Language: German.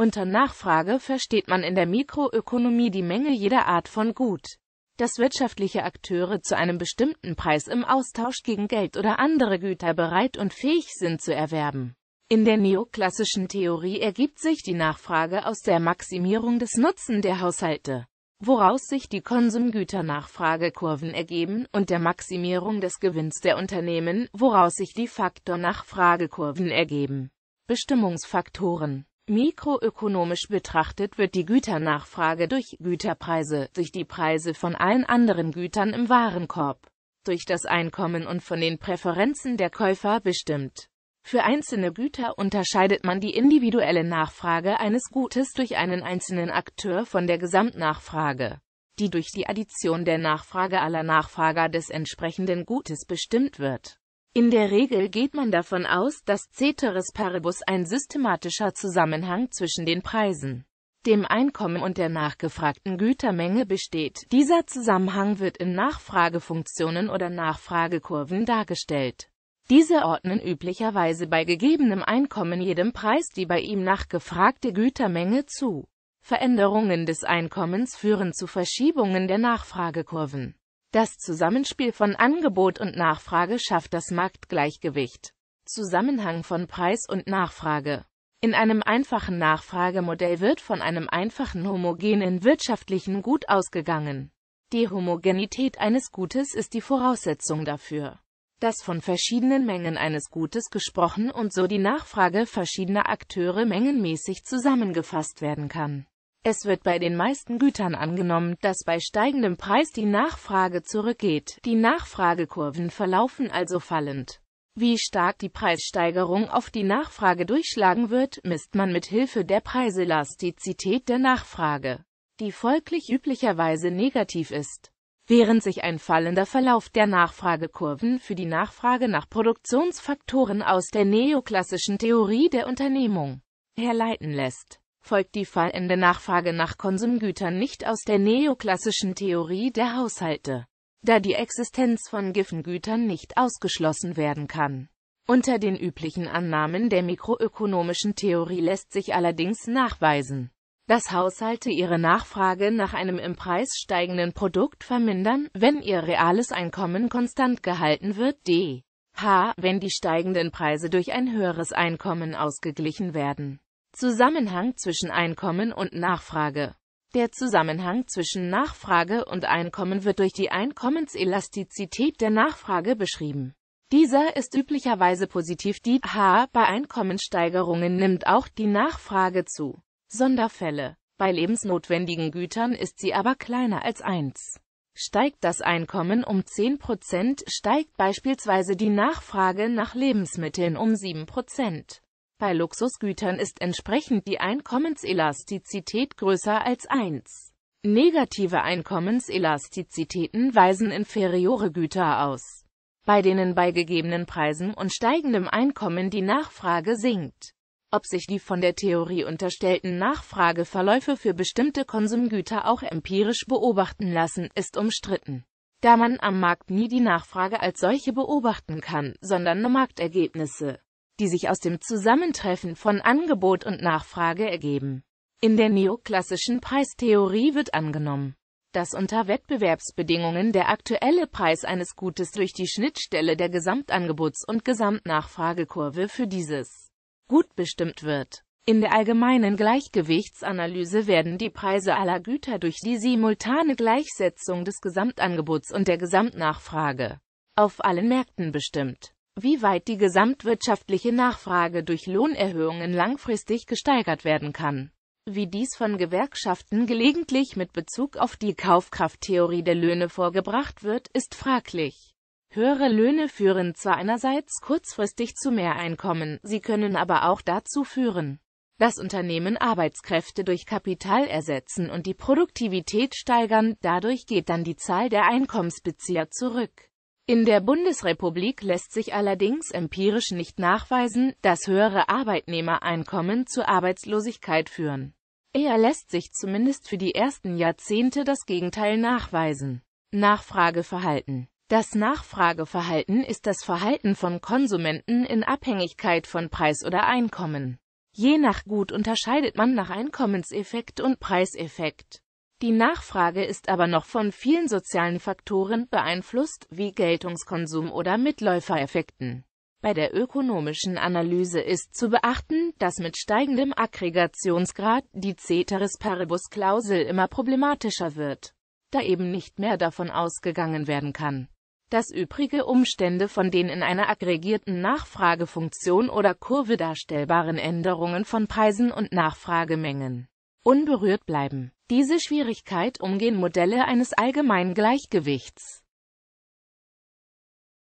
Unter Nachfrage versteht man in der Mikroökonomie die Menge jeder Art von Gut, das wirtschaftliche Akteure zu einem bestimmten Preis im Austausch gegen Geld oder andere Güter bereit und fähig sind zu erwerben. In der neoklassischen Theorie ergibt sich die Nachfrage aus der Maximierung des Nutzen der Haushalte, woraus sich die Konsumgüternachfragekurven ergeben, und der Maximierung des Gewinns der Unternehmen, woraus sich die Faktornachfragekurven ergeben. Bestimmungsfaktoren Mikroökonomisch betrachtet wird die Güternachfrage durch Güterpreise, durch die Preise von allen anderen Gütern im Warenkorb, durch das Einkommen und von den Präferenzen der Käufer bestimmt. Für einzelne Güter unterscheidet man die individuelle Nachfrage eines Gutes durch einen einzelnen Akteur von der Gesamtnachfrage, die durch die Addition der Nachfrage aller Nachfrager des entsprechenden Gutes bestimmt wird in der Regel geht man davon aus, dass Ceteris Paribus ein systematischer Zusammenhang zwischen den Preisen, dem Einkommen und der nachgefragten Gütermenge besteht. Dieser Zusammenhang wird in Nachfragefunktionen oder Nachfragekurven dargestellt. Diese ordnen üblicherweise bei gegebenem Einkommen jedem Preis die bei ihm nachgefragte Gütermenge zu. Veränderungen des Einkommens führen zu Verschiebungen der Nachfragekurven. Das Zusammenspiel von Angebot und Nachfrage schafft das Marktgleichgewicht. Zusammenhang von Preis und Nachfrage In einem einfachen Nachfragemodell wird von einem einfachen homogenen wirtschaftlichen Gut ausgegangen. Die Homogenität eines Gutes ist die Voraussetzung dafür, dass von verschiedenen Mengen eines Gutes gesprochen und so die Nachfrage verschiedener Akteure mengenmäßig zusammengefasst werden kann. Es wird bei den meisten Gütern angenommen, dass bei steigendem Preis die Nachfrage zurückgeht. Die Nachfragekurven verlaufen also fallend. Wie stark die Preissteigerung auf die Nachfrage durchschlagen wird, misst man mit Hilfe der Preiselastizität der Nachfrage, die folglich üblicherweise negativ ist. Während sich ein fallender Verlauf der Nachfragekurven für die Nachfrage nach Produktionsfaktoren aus der neoklassischen Theorie der Unternehmung herleiten lässt folgt die fallende Nachfrage nach Konsumgütern nicht aus der neoklassischen Theorie der Haushalte, da die Existenz von Giffengütern nicht ausgeschlossen werden kann. Unter den üblichen Annahmen der mikroökonomischen Theorie lässt sich allerdings nachweisen, dass Haushalte ihre Nachfrage nach einem im Preis steigenden Produkt vermindern, wenn ihr reales Einkommen konstant gehalten wird, d. h. wenn die steigenden Preise durch ein höheres Einkommen ausgeglichen werden. Zusammenhang zwischen Einkommen und Nachfrage Der Zusammenhang zwischen Nachfrage und Einkommen wird durch die Einkommenselastizität der Nachfrage beschrieben. Dieser ist üblicherweise positiv die H. Bei Einkommenssteigerungen nimmt auch die Nachfrage zu. Sonderfälle. Bei lebensnotwendigen Gütern ist sie aber kleiner als 1. Steigt das Einkommen um 10%, steigt beispielsweise die Nachfrage nach Lebensmitteln um 7%. Bei Luxusgütern ist entsprechend die Einkommenselastizität größer als 1. Negative Einkommenselastizitäten weisen inferiore Güter aus, bei denen bei gegebenen Preisen und steigendem Einkommen die Nachfrage sinkt. Ob sich die von der Theorie unterstellten Nachfrageverläufe für bestimmte Konsumgüter auch empirisch beobachten lassen, ist umstritten, da man am Markt nie die Nachfrage als solche beobachten kann, sondern nur Marktergebnisse die sich aus dem Zusammentreffen von Angebot und Nachfrage ergeben. In der neoklassischen Preistheorie wird angenommen, dass unter Wettbewerbsbedingungen der aktuelle Preis eines Gutes durch die Schnittstelle der Gesamtangebots- und Gesamtnachfragekurve für dieses Gut bestimmt wird. In der allgemeinen Gleichgewichtsanalyse werden die Preise aller Güter durch die simultane Gleichsetzung des Gesamtangebots und der Gesamtnachfrage auf allen Märkten bestimmt wie weit die gesamtwirtschaftliche Nachfrage durch Lohnerhöhungen langfristig gesteigert werden kann. Wie dies von Gewerkschaften gelegentlich mit Bezug auf die Kaufkrafttheorie der Löhne vorgebracht wird, ist fraglich. Höhere Löhne führen zwar einerseits kurzfristig zu mehr Einkommen, sie können aber auch dazu führen, dass Unternehmen Arbeitskräfte durch Kapital ersetzen und die Produktivität steigern, dadurch geht dann die Zahl der Einkommensbezieher zurück. In der Bundesrepublik lässt sich allerdings empirisch nicht nachweisen, dass höhere Arbeitnehmereinkommen zur Arbeitslosigkeit führen. Eher lässt sich zumindest für die ersten Jahrzehnte das Gegenteil nachweisen. Nachfrageverhalten Das Nachfrageverhalten ist das Verhalten von Konsumenten in Abhängigkeit von Preis oder Einkommen. Je nach Gut unterscheidet man nach Einkommenseffekt und Preiseffekt. Die Nachfrage ist aber noch von vielen sozialen Faktoren beeinflusst, wie Geltungskonsum oder Mitläufereffekten. Bei der ökonomischen Analyse ist zu beachten, dass mit steigendem Aggregationsgrad die Ceteris Paribus Klausel immer problematischer wird, da eben nicht mehr davon ausgegangen werden kann, dass übrige Umstände von den in einer aggregierten Nachfragefunktion oder Kurve darstellbaren Änderungen von Preisen und Nachfragemengen unberührt bleiben. Diese Schwierigkeit umgehen Modelle eines allgemeinen Gleichgewichts.